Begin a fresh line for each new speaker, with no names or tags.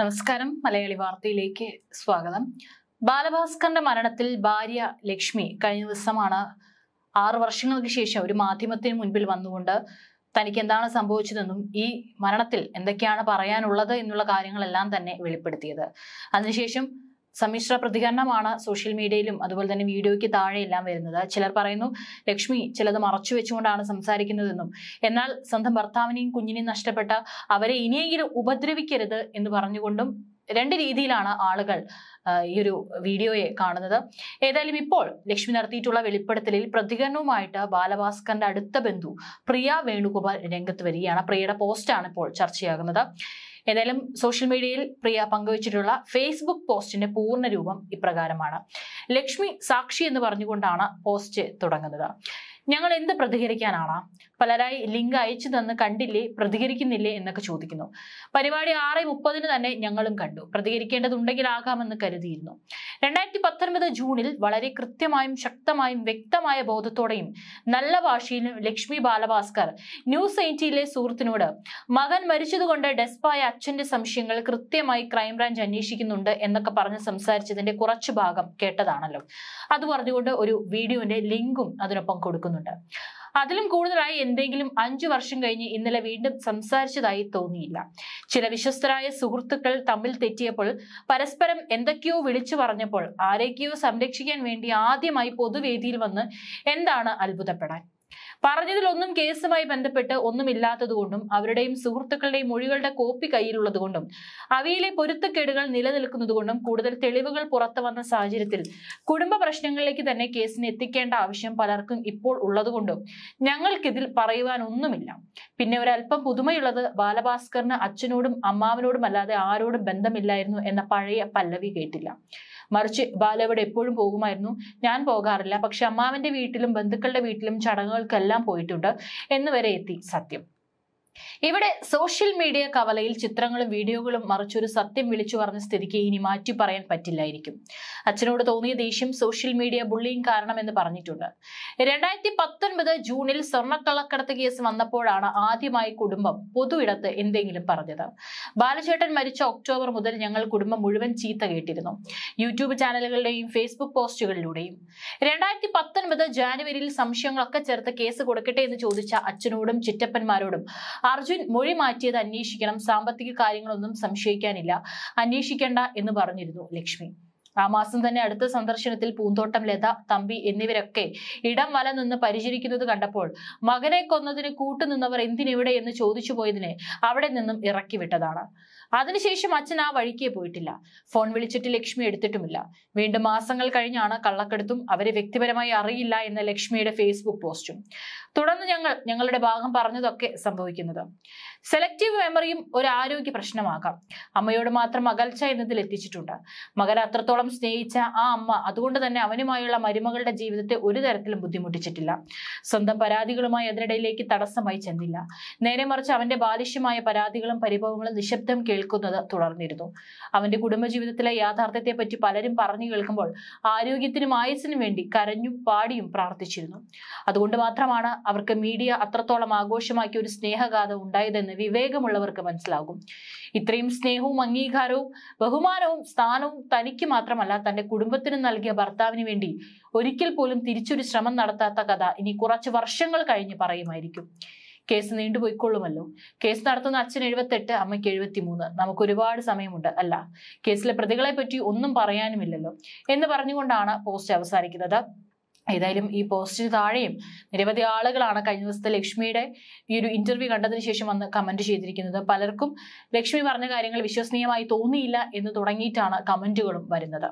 നമസ്കാരം മലയാളി വാർത്തയിലേക്ക് സ്വാഗതം ബാലഭാസ്കറിന്റെ മരണത്തിൽ ഭാര്യ ലക്ഷ്മി കഴിഞ്ഞ ദിവസമാണ് ആറു വർഷങ്ങൾക്ക് ശേഷം ഒരു മാധ്യമത്തിന് മുൻപിൽ വന്നുകൊണ്ട് തനിക്ക് എന്താണ് സംഭവിച്ചതെന്നും ഈ മരണത്തിൽ എന്തൊക്കെയാണ് പറയാനുള്ളത് എന്നുള്ള കാര്യങ്ങളെല്ലാം തന്നെ വെളിപ്പെടുത്തിയത് അതിനുശേഷം സമ്മിശ്ര പ്രതികരണമാണ് സോഷ്യൽ മീഡിയയിലും അതുപോലെ തന്നെ വീഡിയോയ്ക്ക് താഴെയെല്ലാം വരുന്നത് ചിലർ പറയുന്നു ലക്ഷ്മി ചിലത് മറച്ചു വെച്ചുകൊണ്ടാണ് സംസാരിക്കുന്നതെന്നും എന്നാൽ സ്വന്തം ഭർത്താവിനെയും കുഞ്ഞിനെയും നഷ്ടപ്പെട്ട അവരെ ഇനിയെങ്കിലും ഉപദ്രവിക്കരുത് എന്ന് പറഞ്ഞുകൊണ്ടും രണ്ട് രീതിയിലാണ് ആളുകൾ ഈ ഒരു വീഡിയോയെ കാണുന്നത് ഏതായാലും ഇപ്പോൾ ലക്ഷ്മി നടത്തിയിട്ടുള്ള വെളിപ്പെടുത്തലിൽ പ്രതികരണവുമായിട്ട് ബാലഭാസ്കറിന്റെ അടുത്ത ബന്ധു പ്രിയ വേണുഗോപാൽ രംഗത്ത് വരികയാണ് പ്രിയയുടെ പോസ്റ്റാണ് ഇപ്പോൾ ചർച്ചയാകുന്നത് ഏതായാലും സോഷ്യൽ മീഡിയയിൽ പ്രിയ പങ്കുവച്ചിട്ടുള്ള ഫേസ്ബുക്ക് പോസ്റ്റിന്റെ പൂർണ്ണ രൂപം ഇപ്രകാരമാണ് ലക്ഷ്മി സാക്ഷി എന്ന് പറഞ്ഞുകൊണ്ടാണ് പോസ്റ്റ് തുടങ്ങുന്നത് ഞങ്ങൾ എന്ത് പ്രതികരിക്കാനാണ് പലരായി ലിങ്ക് അയച്ചു തന്ന് കണ്ടില്ലേ പ്രതികരിക്കുന്നില്ലേ എന്നൊക്കെ ചോദിക്കുന്നു പരിപാടി ആറ് മുപ്പതിന് തന്നെ ഞങ്ങളും കണ്ടു പ്രതികരിക്കേണ്ടതുണ്ടെങ്കിലാകാമെന്ന് കരുതിയിരുന്നു രണ്ടായിരത്തി പത്തൊൻപത് ജൂണിൽ വളരെ കൃത്യമായും ശക്തമായും വ്യക്തമായ ബോധത്തോടെയും നല്ല ഭാഷയിലും ലക്ഷ്മി ബാലഭാസ്കർ ന്യൂസ് എയ്റ്റീനിലെ സുഹൃത്തിനോട് മകൻ മരിച്ചതുകൊണ്ട് ഡെസ്പായ അച്ഛന്റെ സംശയങ്ങൾ കൃത്യമായി ക്രൈംബ്രാഞ്ച് അന്വേഷിക്കുന്നുണ്ട് എന്നൊക്കെ പറഞ്ഞ് സംസാരിച്ചതിന്റെ കുറച്ച് ഭാഗം കേട്ടതാണല്ലോ അത് പറഞ്ഞുകൊണ്ട് ഒരു വീഡിയോന്റെ ലിങ്കും അതിനൊപ്പം കൊടുക്കുന്നു നടക്കുന്നുണ്ട് അതിലും കൂടുതലായി എന്തെങ്കിലും അഞ്ചു വർഷം കഴിഞ്ഞ് ഇന്നലെ വീണ്ടും സംസാരിച്ചതായി തോന്നിയില്ല ചില വിശ്വസ്തരായ സുഹൃത്തുക്കൾ തമ്മിൽ തെറ്റിയപ്പോൾ പരസ്പരം എന്തൊക്കെയോ വിളിച്ചു പറഞ്ഞപ്പോൾ ആരെയൊക്കെയോ സംരക്ഷിക്കാൻ വേണ്ടി ആദ്യമായി പൊതുവേദിയിൽ വന്ന് എന്താണ് അത്ഭുതപ്പെടാൻ പറഞ്ഞതിലൊന്നും കേസുമായി ബന്ധപ്പെട്ട് ഒന്നുമില്ലാത്തതുകൊണ്ടും അവരുടെയും സുഹൃത്തുക്കളുടെയും മൊഴികളുടെ കോപ്പി കയ്യിലുള്ളതുകൊണ്ടും അവയിലെ പൊരുത്തക്കേടുകൾ നിലനിൽക്കുന്നതുകൊണ്ടും കൂടുതൽ തെളിവുകൾ പുറത്തു വന്ന സാഹചര്യത്തിൽ കുടുംബ പ്രശ്നങ്ങളിലേക്ക് തന്നെ കേസിന് എത്തിക്കേണ്ട ആവശ്യം പലർക്കും ഇപ്പോൾ ഉള്ളതുകൊണ്ടും ഞങ്ങൾക്കിതിൽ പറയുവാനൊന്നുമില്ല പിന്നെ ഒരല്പം പുതുമയുള്ളത് ബാലഭാസ്കറിന് അച്ഛനോടും അമ്മാവനോടും അല്ലാതെ ആരോടും ബന്ധമില്ലായിരുന്നു എന്ന പഴയ പല്ലവി കേട്ടില്ല മറിച്ച് ബാല അവിടെ എപ്പോഴും പോകുമായിരുന്നു ഞാൻ പോകാറില്ല പക്ഷെ അമ്മാവന്റെ വീട്ടിലും ബന്ധുക്കളുടെ വീട്ടിലും ചടങ്ങുകൾക്കെല്ലാം പോയിട്ടുണ്ട് എന്നുവരെ എത്തി സത്യം ഇവിടെ സോഷ്യൽ മീഡിയ കവലയിൽ ചിത്രങ്ങളും വീഡിയോകളും മറിച്ചൊരു സത്യം വിളിച്ചു പറഞ്ഞ സ്ഥിതിക്ക് ഇനി മാറ്റി പറയാൻ പറ്റില്ലായിരിക്കും അച്ഛനോട് തോന്നിയ ദേഷ്യം സോഷ്യൽ മീഡിയ ബുള്ളിയും കാരണമെന്ന് പറഞ്ഞിട്ടുണ്ട് രണ്ടായിരത്തി പത്തൊൻപത് ജൂണിൽ സ്വർണ്ണക്കള്ളക്കടത്ത് കേസ് വന്നപ്പോഴാണ് ആദ്യമായി കുടുംബം പൊതു ഇടത്ത് എന്തെങ്കിലും പറഞ്ഞത് ബാലചേട്ടൻ മരിച്ച ഒക്ടോബർ മുതൽ ഞങ്ങൾ കുടുംബം മുഴുവൻ ചീത്ത കേട്ടിരുന്നു യൂട്യൂബ് ചാനലുകളുടെയും ഫേസ്ബുക്ക് പോസ്റ്റുകളിലൂടെയും രണ്ടായിരത്തി പത്തൊൻപത് ജാനുവരിയിൽ സംശയങ്ങളൊക്കെ ചേർത്ത് കേസ് കൊടുക്കട്ടെ എന്ന് ചോദിച്ച അച്ഛനോടും ചിറ്റപ്പന്മാരോടും അർജുൻ മൊഴി മാറ്റിയത് അന്വേഷിക്കണം സാമ്പത്തിക കാര്യങ്ങളൊന്നും സംശയിക്കാനില്ല അന്വേഷിക്കേണ്ട എന്ന് പറഞ്ഞിരുന്നു ലക്ഷ്മി ആ മാസം തന്നെ അടുത്ത സന്ദർശനത്തിൽ പൂന്തോട്ടം ലത തമ്പി എന്നിവരൊക്കെ ഇടം വല നിന്ന് പരിചരിക്കുന്നത് കണ്ടപ്പോൾ മകനെ കൊന്നതിന് കൂട്ടുനിന്നവർ എന്തിനെവിടെ എന്ന് ചോദിച്ചു പോയതിനെ അവിടെ നിന്നും ഇറക്കി വിട്ടതാണ് അതിനുശേഷം അച്ഛൻ ആ വഴിക്ക് പോയിട്ടില്ല ഫോൺ വിളിച്ചിട്ട് ലക്ഷ്മി എടുത്തിട്ടുമില്ല വീണ്ടും മാസങ്ങൾ കഴിഞ്ഞാണ് കള്ളക്കെടുത്തും അവരെ വ്യക്തിപരമായി അറിയില്ല എന്ന ലക്ഷ്മിയുടെ ഫേസ്ബുക്ക് പോസ്റ്റും തുടർന്ന് ഞങ്ങൾ ഞങ്ങളുടെ ഭാഗം പറഞ്ഞതൊക്കെ സംഭവിക്കുന്നത് സെലക്റ്റീവ് മെമ്മറിയും ഒരു ആരോഗ്യ പ്രശ്നമാകാം അമ്മയോട് മാത്രം അകൽച്ച എന്നതിൽ എത്തിച്ചിട്ടുണ്ട് മകൻ അത്രത്തോളം സ്നേഹിച്ച ആ അമ്മ അതുകൊണ്ട് തന്നെ അവനുമായുള്ള മരുമകളുടെ ജീവിതത്തെ ഒരു തരത്തിലും ബുദ്ധിമുട്ടിച്ചിട്ടില്ല സ്വന്തം പരാതികളുമായി അതിനിടയിലേക്ക് തടസ്സമായി ചെന്നില്ല നേരെ മറിച്ച് അവന്റെ ബാലിഷ്യമായ പരാതികളും പരിഭവങ്ങളും നിശബ്ദം കേൾക്കുന്നത് തുടർന്നിരുന്നു അവന്റെ കുടുംബജീവിതത്തിലെ യാഥാർത്ഥ്യത്തെപ്പറ്റി പലരും പറഞ്ഞു കേൾക്കുമ്പോൾ ആരോഗ്യത്തിനും ആയുസിനും വേണ്ടി കരഞ്ഞും പാടിയും പ്രാർത്ഥിച്ചിരുന്നു അതുകൊണ്ട് മാത്രമാണ് അവർക്ക് മീഡിയ അത്രത്തോളം ആഘോഷമാക്കി ഒരു സ്നേഹഗാഥ ഉണ്ടായതെന്ന് വിവേകമുള്ളവർക്ക് മനസ്സിലാകും ഇത്രയും സ്നേഹവും അംഗീകാരവും ബഹുമാനവും സ്ഥാനവും തനിക്ക് മാത്രം മാത്രമല്ല തന്റെ കുടുംബത്തിന് നൽകിയ ഭർത്താവിന് വേണ്ടി ഒരിക്കൽ പോലും തിരിച്ചൊരു ശ്രമം നടത്താത്ത കഥ ഇനി കുറച്ച് വർഷങ്ങൾ കഴിഞ്ഞ് പറയുമായിരിക്കും കേസ് നീണ്ടുപോയിക്കൊള്ളുമല്ലോ കേസ് നടത്തുന്ന അച്ഛൻ എഴുപത്തെട്ട് അമ്മയ്ക്ക് മൂന്ന് നമുക്ക് ഒരുപാട് സമയമുണ്ട് അല്ല കേസിലെ പ്രതികളെ പറ്റി ഒന്നും പറയാനുമില്ലല്ലോ എന്ന് പറഞ്ഞുകൊണ്ടാണ് പോസ്റ്റ് അവസാനിക്കുന്നത് ഏതായാലും ഈ പോസ്റ്റിന് താഴെയും നിരവധി ആളുകളാണ് കഴിഞ്ഞ ദിവസത്തെ ലക്ഷ്മിയുടെ ഈ ഒരു ഇന്റർവ്യൂ കണ്ടതിന് ശേഷം വന്ന് കമന്റ് ചെയ്തിരിക്കുന്നത് പലർക്കും ലക്ഷ്മി പറഞ്ഞ കാര്യങ്ങൾ വിശ്വസനീയമായി തോന്നിയില്ല എന്ന് തുടങ്ങിയിട്ടാണ് കമന്റുകളും വരുന്നത്